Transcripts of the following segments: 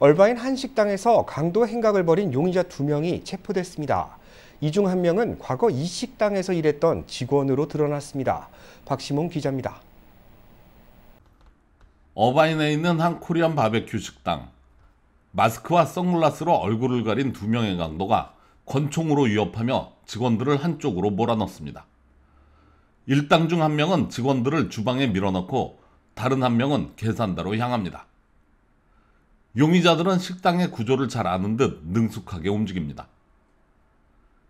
얼바인 한 식당에서 강도 행각을 벌인 용의자 두명이 체포됐습니다. 이 중 한 명은 과거 이 식당에서 일했던 직원으로 드러났습니다. 박시몽 기자입니다. 어바인에 있는 한 코리안 바베큐 식당. 마스크와 선글라스로 얼굴을 가린 두 명의 강도가 권총으로 위협하며 직원들을 한쪽으로 몰아넣습니다. 일당 중 한 명은 직원들을 주방에 밀어넣고 다른 한 명은 계산대로 향합니다. 용의자들은 식당의 구조를 잘 아는 듯 능숙하게 움직입니다.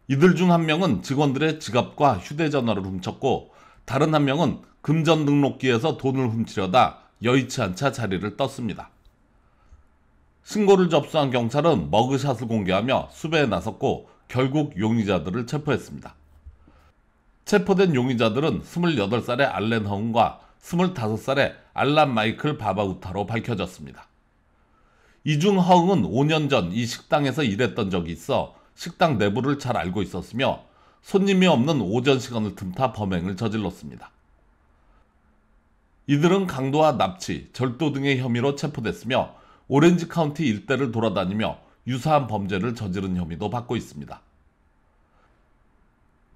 이들 중 한 명은 직원들의 지갑과 휴대전화를 훔쳤고 다른 한 명은 금전 등록기에서 돈을 훔치려다 여의치 않자 자리를 떴습니다. 신고를 접수한 경찰은 머그샷을 공개하며 수배에 나섰고 결국 용의자들을 체포했습니다. 체포된 용의자들은 28살의 알렌 허운과 25살의 알란 마이클 바바우타로 밝혀졌습니다. 이중허응은 5년 전 이 식당에서 일했던 적이 있어 식당 내부를 잘 알고 있었으며 손님이 없는 오전 시간을 틈타 범행을 저질렀습니다. 이들은 강도와 납치, 절도 등의 혐의로 체포됐으며 오렌지 카운티 일대를 돌아다니며 유사한 범죄를 저지른 혐의도 받고 있습니다.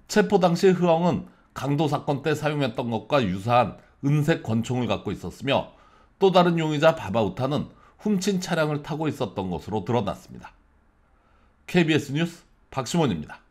체포 당시 흐엉은 강도 사건 때 사용했던 것과 유사한 은색 권총을 갖고 있었으며 또 다른 용의자 바바우타는 훔친 차량을 타고 있었던 것으로 드러났습니다. KBS 뉴스 박시원입니다.